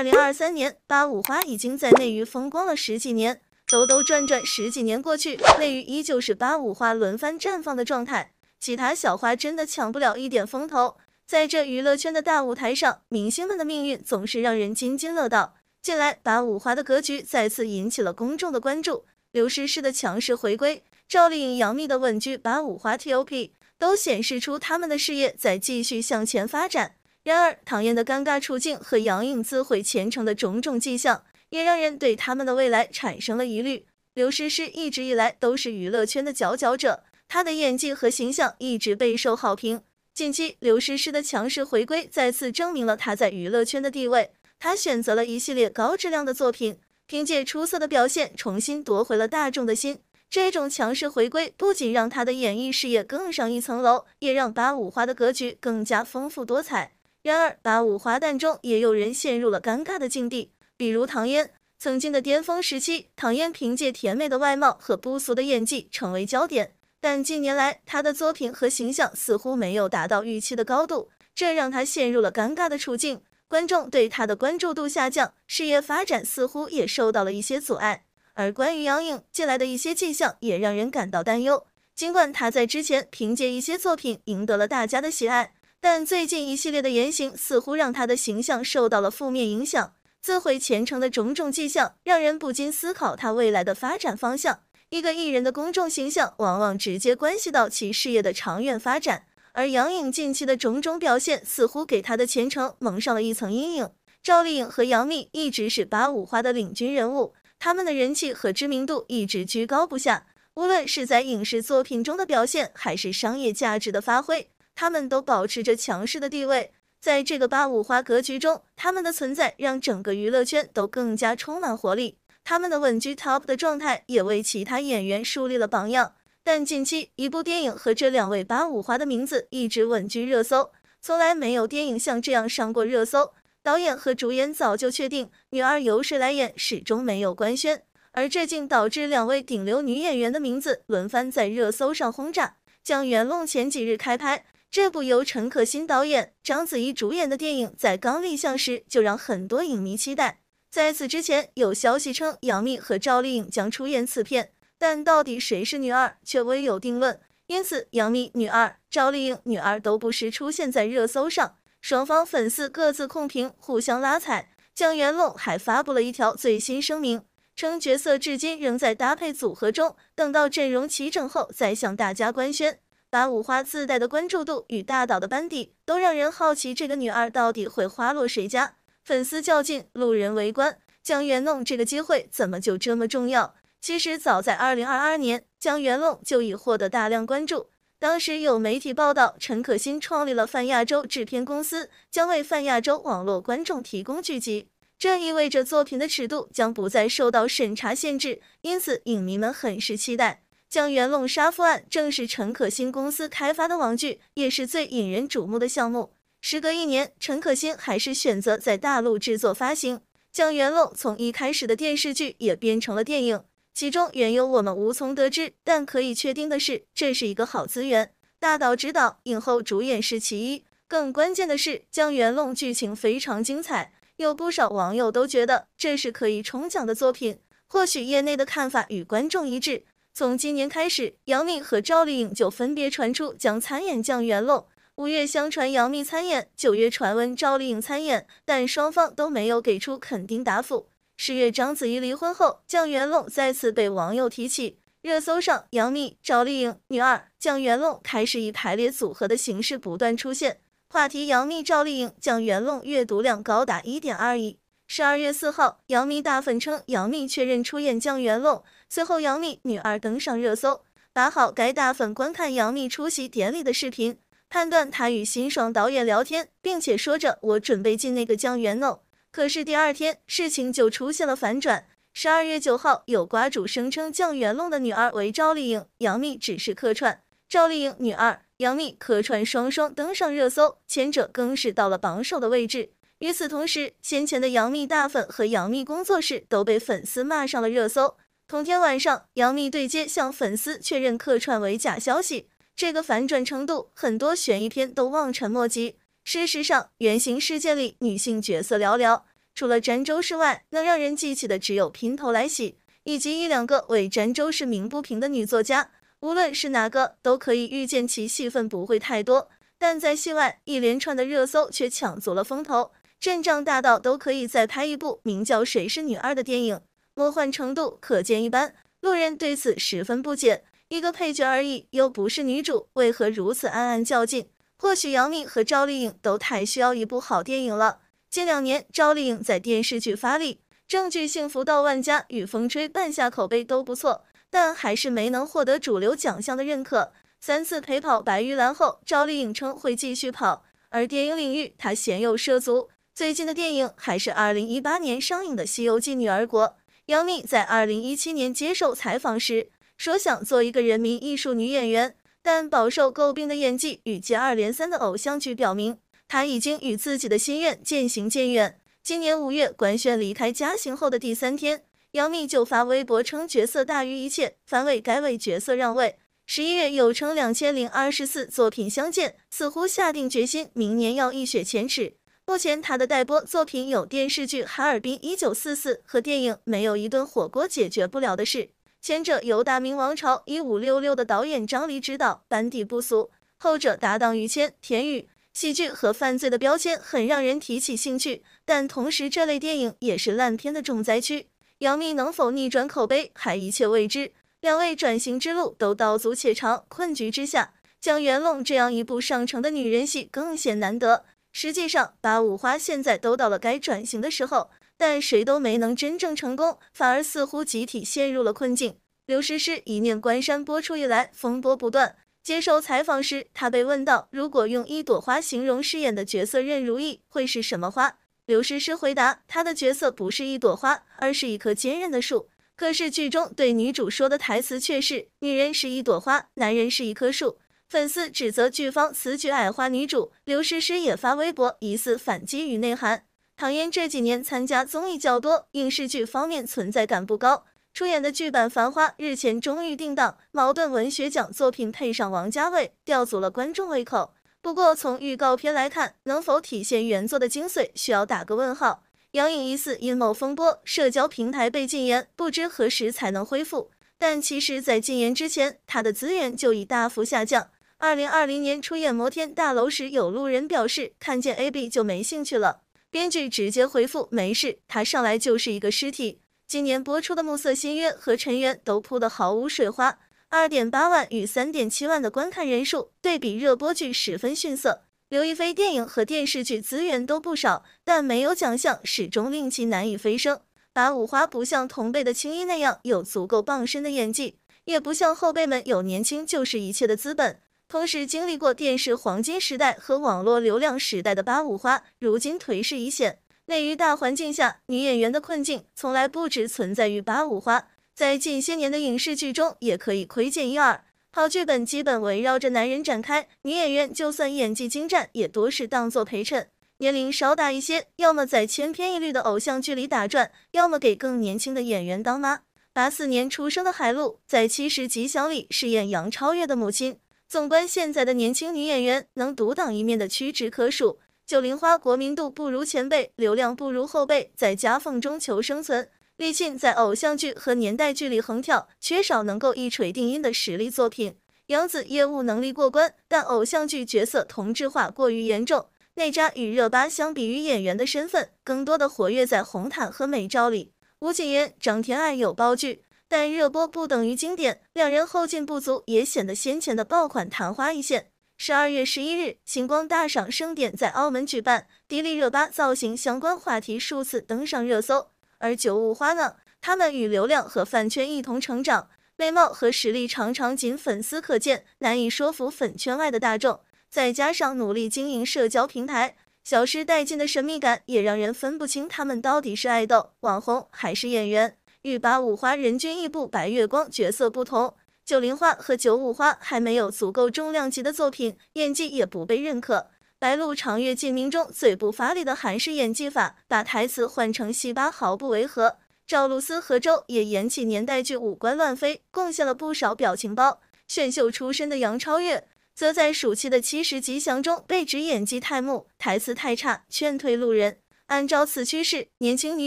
二零二三年，八五花已经在内娱风光了十几年，兜兜转转十几年过去，内娱依旧是八五花轮番绽放的状态，其他小花真的抢不了一点风头。在这娱乐圈的大舞台上，明星们的命运总是让人津津乐道。近来，八五花的格局再次引起了公众的关注，刘诗诗的强势回归，赵丽颖、杨幂的稳居八五花 TOP，都显示出他们的事业在继续向前发展。然而，唐嫣的尴尬处境和杨颖自毁前程的种种迹象，也让人对他们的未来产生了疑虑。刘诗诗一直以来都是娱乐圈的佼佼者，她的演技和形象一直备受好评。近期，刘诗诗的强势回归再次证明了她在娱乐圈的地位。她选择了一系列高质量的作品，凭借出色的表现重新夺回了大众的心。这种强势回归不仅让她的演艺事业更上一层楼，也让八五花的格局更加丰富多彩。然而，八五花旦中也有人陷入了尴尬的境地，比如唐嫣。曾经的巅峰时期，唐嫣凭借甜美的外貌和不俗的演技成为焦点。但近年来，她的作品和形象似乎没有达到预期的高度，这让她陷入了尴尬的处境。观众对她的关注度下降，事业发展似乎也受到了一些阻碍。而关于杨颖近来的一些迹象，也让人感到担忧。尽管她在之前凭借一些作品赢得了大家的喜爱。但最近一系列的言行似乎让他的形象受到了负面影响，自毁前程的种种迹象让人不禁思考他未来的发展方向。一个艺人的公众形象往往直接关系到其事业的长远发展，而杨颖近期的种种表现似乎给她的前程蒙上了一层阴影。赵丽颖和杨幂一直是八五花的领军人物，他们的人气和知名度一直居高不下，无论是在影视作品中的表现，还是商业价值的发挥。他们都保持着强势的地位，在这个八五花格局中，他们的存在让整个娱乐圈都更加充满活力。他们的稳居 top 的状态也为其他演员树立了榜样。但近期一部电影和这两位八五花的名字一直稳居热搜，从来没有电影像这样上过热搜。导演和主演早就确定女二由谁来演，始终没有官宣，而这竟导致两位顶流女演员的名字轮番在热搜上轰炸。将《圆龙前几日开拍。这部由陈可辛导演、章子怡主演的电影在刚立项时就让很多影迷期待。在此之前，有消息称杨幂和赵丽颖将出演此片，但到底谁是女二却未有定论，因此杨幂女二、赵丽颖女二都不时出现在热搜上，双方粉丝各自控评，互相拉踩。姜元龙还发布了一条最新声明，称角色至今仍在搭配组合中，等到阵容齐整后再向大家官宣。把五花自带的关注度与大岛的班底都让人好奇，这个女二到底会花落谁家？粉丝较劲，路人围观，江源弄这个机会怎么就这么重要？其实早在二零二二年，江源弄就已获得大量关注。当时有媒体报道，陈可辛创立了泛亚洲制片公司，将为泛亚洲网络观众提供剧集，这意味着作品的尺度将不再受到审查限制，因此影迷们很是期待。将元龙杀夫案》正是陈可辛公司开发的网剧，也是最引人瞩目的项目。时隔一年，陈可辛还是选择在大陆制作发行《将元龙》，从一开始的电视剧也变成了电影。其中缘由我们无从得知，但可以确定的是，这是一个好资源。大导指导，影后主演是其一。更关键的是，《将元龙》剧情非常精彩，有不少网友都觉得这是可以重奖的作品。或许业内的看法与观众一致。从今年开始，杨幂和赵丽颖就分别传出将参演《酱园弄》。五月，相传杨幂参演；九月，传闻赵丽颖参演，但双方都没有给出肯定答复。十月，章子怡离婚后，《酱园弄》再次被网友提起，热搜上杨幂、赵丽颖、女二《酱园弄》开始以排列组合的形式不断出现，话题“杨幂、赵丽颖、酱园弄”阅读量高达一点二亿。十二月四号，杨幂大粉称杨幂确认出演《将原路》，随后杨幂女儿登上热搜。八号，该大粉观看杨幂出席典礼的视频，判断她与辛爽导演聊天，并且说着我准备进那个将原路。可是第二天事情就出现了反转。十二月九号，有瓜主声称将原路的女儿为赵丽颖，杨幂只是客串。赵丽颖女二，杨幂客串双双登上热搜，前者更是到了榜首的位置。与此同时，先前的杨幂大粉和杨幂工作室都被粉丝骂上了热搜。同天晚上，杨幂对接向粉丝确认客串为假消息。这个反转程度，很多悬疑片都望尘莫及。事实上，原型世界里女性角色寥寥，除了詹州市外，能让人记起的只有平头来喜，以及一两个为詹州市鸣不平的女作家。无论是哪个，都可以预见其戏份不会太多。但在戏外，一连串的热搜却抢足了风头。阵仗大到都可以再拍一部名叫《谁是女二》的电影，魔幻程度可见一斑。路人对此十分不解，一个配角而已，又不是女主，为何如此暗暗较劲？或许杨幂和赵丽颖都太需要一部好电影了。近两年，赵丽颖在电视剧发力，正剧《幸福到万家》与《风吹半夏》口碑都不错，但还是没能获得主流奖项的认可。三次陪跑《白玉兰》后，赵丽颖称会继续跑，而电影领域她鲜有涉足。最近的电影还是2018年上映的《西游记女儿国》。杨幂在2017年接受采访时说想做一个人民艺术女演员，但饱受诟病的演技与接二连三的偶像剧表明，她已经与自己的心愿渐行渐远。今年五月官宣离开嘉行后的第三天，杨幂就发微博称角色大于一切，反为该为角色让位。十一月又称2024作品相见，似乎下定决心明年要一雪前耻。目前他的待播作品有电视剧《哈尔滨一九四四》和电影《没有一顿火锅解决不了的事》，前者由《大明王朝一五六六》的导演张黎执导，班底不俗；后者搭档于谦、田雨，喜剧和犯罪的标签很让人提起兴趣，但同时这类电影也是烂片的重灾区。杨幂能否逆转口碑还一切未知。两位转型之路都道阻且长，困局之下，将元龙这样一部上乘的女人戏更显难得。实际上，八五花现在都到了该转型的时候，但谁都没能真正成功，反而似乎集体陷入了困境。刘诗诗一念关山播出以来，风波不断。接受采访时，她被问到，如果用一朵花形容饰演的角色任如意，会是什么花？刘诗诗回答，她的角色不是一朵花，而是一棵坚韧的树。可是剧中对女主说的台词却是，女人是一朵花，男人是一棵树。粉丝指责剧方此举矮化女主，刘诗诗也发微博疑似反击与内涵。唐嫣这几年参加综艺较多，影视剧方面存在感不高。出演的剧版《繁花》日前终于定档，茅盾文学奖作品配上王家卫，吊足了观众胃口。不过从预告片来看，能否体现原作的精髓，需要打个问号。杨颖疑似阴谋风波，社交平台被禁言，不知何时才能恢复。但其实，在禁言之前，她的资源就已大幅下降。二零二零年出演摩天大楼时，有路人表示看见 A B 就没兴趣了。编剧直接回复：没事，他上来就是一个尸体。今年播出的《暮色新约》和《尘缘》都扑得毫无水花，二点八万与三点七万的观看人数对比热播剧十分逊色。刘亦菲电影和电视剧资源都不少，但没有奖项，始终令其难以飞升。八五花不像同辈的青衣那样有足够傍身的演技，也不像后辈们有年轻就是一切的资本。同时经历过电视黄金时代和网络流量时代的八五花，如今颓势已显。内娱大环境下，女演员的困境从来不只存在于八五花，在近些年的影视剧中也可以窥见一二。好剧本基本围绕着男人展开，女演员就算演技精湛，也多是当做陪衬。年龄稍大一些，要么在千篇一律的偶像剧里打转，要么给更年轻的演员当妈。八四年出生的海陆，在《七十吉祥》里饰演杨超越的母亲。纵观现在的年轻女演员，能独当一面的屈指可数。九零花国民度不如前辈，流量不如后辈，在夹缝中求生存。李沁在偶像剧和年代剧里横跳，缺少能够一锤定音的实力作品。杨紫业务能力过关，但偶像剧角色同质化过于严重。内扎与热巴相比于演员的身份，更多的活跃在红毯和美照里。吴谨言、张天爱有爆剧。但热播不等于经典，两人后劲不足也显得先前的爆款昙花一现。十二月十一日，星光大赏盛典在澳门举办，迪丽热巴造型相关话题数次登上热搜。而九五花呢？他们与流量和饭圈一同成长，美貌和实力常常仅粉丝可见，难以说服粉圈外的大众。再加上努力经营社交平台，消失殆尽的神秘感也让人分不清他们到底是爱豆、网红还是演员。与八五花人均一部《白月光》角色不同，九零花和九五花还没有足够重量级的作品，演技也不被认可。白鹿长月、烬明中最不发力的韩式演技法，把台词换成戏八毫不违和。赵露思和周也演起年代剧五官乱飞，贡献了不少表情包。选秀出身的杨超越，则在暑期的《七十吉祥》中被指演技太木，台词太差，劝退路人。按照此趋势，年轻女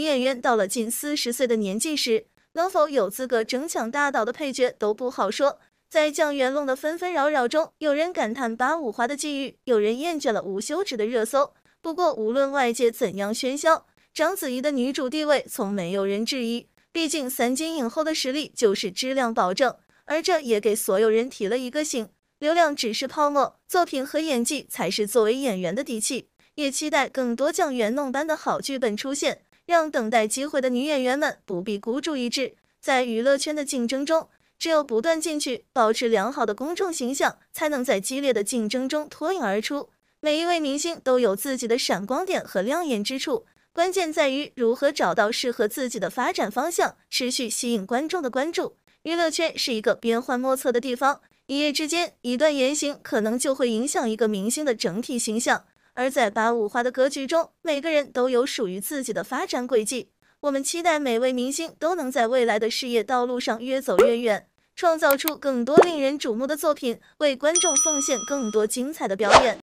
演员到了近四十岁的年纪时，能否有资格争抢大导的配角都不好说。在降元弄的纷纷扰扰中，有人感叹八五花的际遇，有人厌倦了无休止的热搜。不过，无论外界怎样喧嚣，章子怡的女主地位从没有人质疑。毕竟，三金影后的实力就是质量保证，而这也给所有人提了一个醒：流量只是泡沫，作品和演技才是作为演员的底气。也期待更多像圆弄般的好剧本出现，让等待机会的女演员们不必孤注一掷。在娱乐圈的竞争中，只有不断进取，保持良好的公众形象，才能在激烈的竞争中脱颖而出。每一位明星都有自己的闪光点和亮眼之处，关键在于如何找到适合自己的发展方向，持续吸引观众的关注。娱乐圈是一个变幻莫测的地方，一夜之间，一段言行可能就会影响一个明星的整体形象。而在八五花的格局中，每个人都有属于自己的发展轨迹。我们期待每位明星都能在未来的事业道路上越走越远，创造出更多令人瞩目的作品，为观众奉献更多精彩的表演。